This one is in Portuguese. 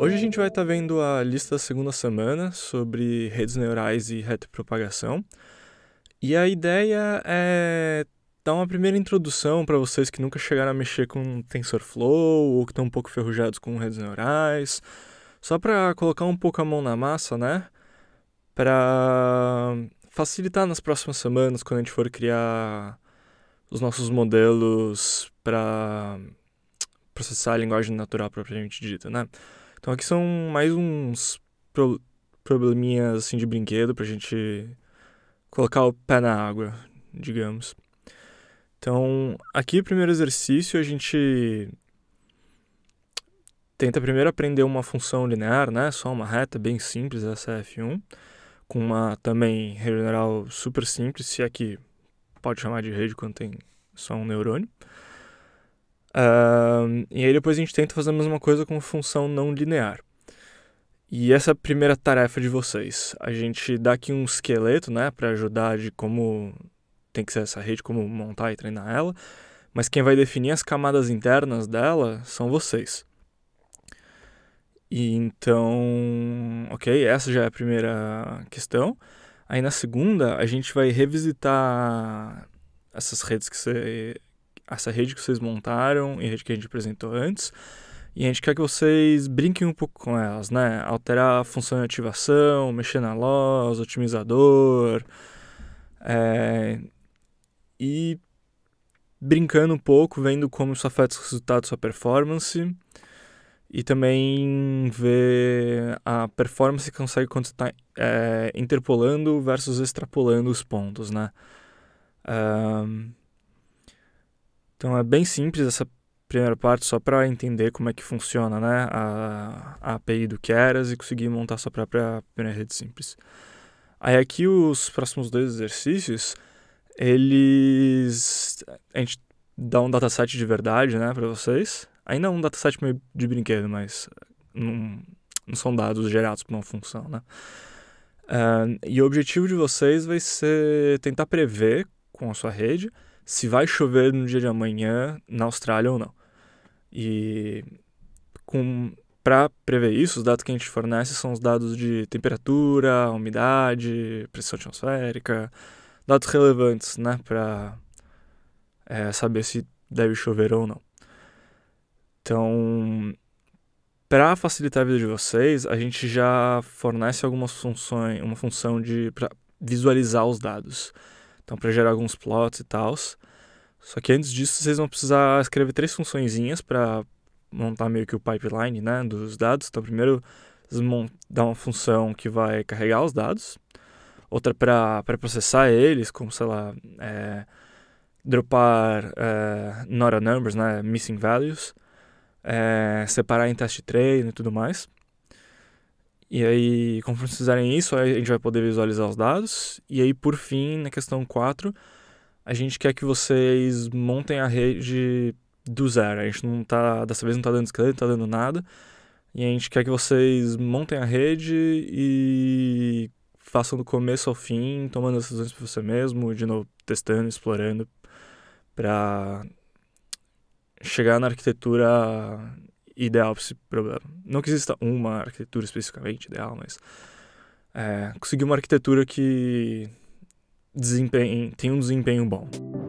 Hoje a gente vai estar tá vendo a lista da segunda semana sobre redes neurais e retropropagação. E a ideia é dar uma primeira introdução para vocês que nunca chegaram a mexer com TensorFlow ou que estão um pouco ferrujados com redes neurais, só para colocar um pouco a mão na massa, né? Para facilitar nas próximas semanas quando a gente for criar os nossos modelos para processar a linguagem natural propriamente dita, né? Então aqui são mais uns pro probleminhas assim de brinquedo pra gente colocar o pé na água, digamos. Então, aqui primeiro exercício a gente tenta primeiro aprender uma função linear, né? Só uma reta bem simples, essa é f1, com uma também general super simples, se é que pode chamar de rede quando tem só um neurônio. Uh, e aí depois a gente tenta fazer a mesma coisa com função não linear. E essa é a primeira tarefa de vocês. A gente dá aqui um esqueleto, né, para ajudar de como tem que ser essa rede, como montar e treinar ela. Mas quem vai definir as camadas internas dela são vocês. E então, ok, essa já é a primeira questão. Aí na segunda, a gente vai revisitar essas redes que você essa rede que vocês montaram e a rede que a gente apresentou antes. E a gente quer que vocês brinquem um pouco com elas, né? Alterar a função de ativação, mexer na loss, otimizador. É... E brincando um pouco, vendo como isso afeta os resultados da sua performance. E também ver a performance que consegue quando você está é, interpolando versus extrapolando os pontos, né? Um então é bem simples essa primeira parte, só para entender como é que funciona né, a, a API do Keras e conseguir montar sua própria, rede simples. Aí aqui os próximos dois exercícios, eles... A gente dá um dataset de verdade né, para vocês. Ainda é um dataset meio de brinquedo, mas eh, não, não são dados gerados por uma função, né? Uh, e o objetivo de vocês vai ser tentar prever com a sua rede se vai chover no dia de amanhã na Austrália ou não. E para prever isso, os dados que a gente fornece são os dados de temperatura, umidade, pressão atmosférica, dados relevantes né, para é, saber se deve chover ou não. Então, para facilitar a vida de vocês, a gente já fornece algumas funções, uma função de para visualizar os dados. Então, para gerar alguns plots e tal. Só que antes disso, vocês vão precisar escrever três funções para montar meio que o pipeline né, dos dados. Então, primeiro, vocês vão dar uma função que vai carregar os dados, outra para processar eles, como, sei lá, é, dropar é, not a numbers, né, missing values, é, separar em teste treino e tudo mais. E aí, conforme vocês fizerem isso, a gente vai poder visualizar os dados. E aí, por fim, na questão 4, a gente quer que vocês montem a rede do zero. A gente não tá, dessa vez não está dando esqueleto, não tá dando nada. E a gente quer que vocês montem a rede e façam do começo ao fim, tomando as decisões para você mesmo, de novo testando, explorando para chegar na arquitetura ideal para esse problema. Não que exista uma arquitetura especificamente ideal, mas é, conseguir uma arquitetura que desempenhe, tem um desempenho bom.